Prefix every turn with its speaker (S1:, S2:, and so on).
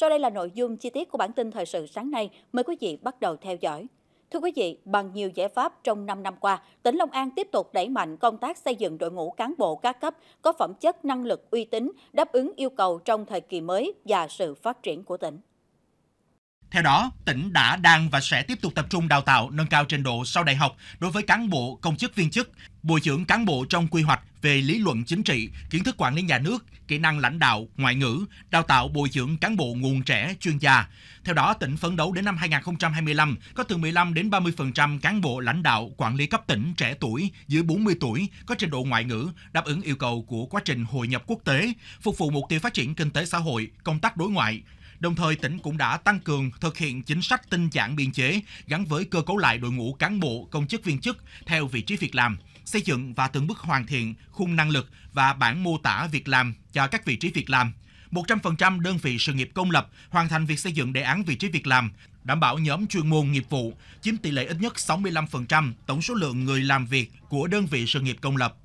S1: Sau đây là nội dung chi tiết của bản tin thời sự sáng nay. Mời quý vị bắt đầu theo dõi. Thưa quý vị, bằng nhiều giải pháp trong 5 năm qua, tỉnh Long An tiếp tục đẩy mạnh công tác xây dựng đội ngũ cán bộ các cấp có phẩm chất năng lực uy tín, đáp ứng yêu cầu trong thời kỳ mới và sự phát triển của tỉnh.
S2: Theo đó, tỉnh đã đang và sẽ tiếp tục tập trung đào tạo nâng cao trình độ sau đại học đối với cán bộ, công chức viên chức, bồi dưỡng cán bộ trong quy hoạch về lý luận chính trị, kiến thức quản lý nhà nước, kỹ năng lãnh đạo, ngoại ngữ, đào tạo bồi dưỡng cán bộ nguồn trẻ, chuyên gia. Theo đó, tỉnh phấn đấu đến năm 2025 có từ 15 đến 30% cán bộ lãnh đạo quản lý cấp tỉnh trẻ tuổi dưới 40 tuổi có trình độ ngoại ngữ đáp ứng yêu cầu của quá trình hội nhập quốc tế, phục vụ mục tiêu phát triển kinh tế xã hội, công tác đối ngoại, Đồng thời, tỉnh cũng đã tăng cường thực hiện chính sách tinh giản biên chế gắn với cơ cấu lại đội ngũ cán bộ, công chức viên chức theo vị trí việc làm, xây dựng và từng bước hoàn thiện khung năng lực và bản mô tả việc làm cho các vị trí việc làm. 100% đơn vị sự nghiệp công lập hoàn thành việc xây dựng đề án vị trí việc làm, đảm bảo nhóm chuyên môn nghiệp vụ chiếm tỷ lệ ít nhất 65% tổng số lượng người làm việc của đơn vị sự nghiệp công lập.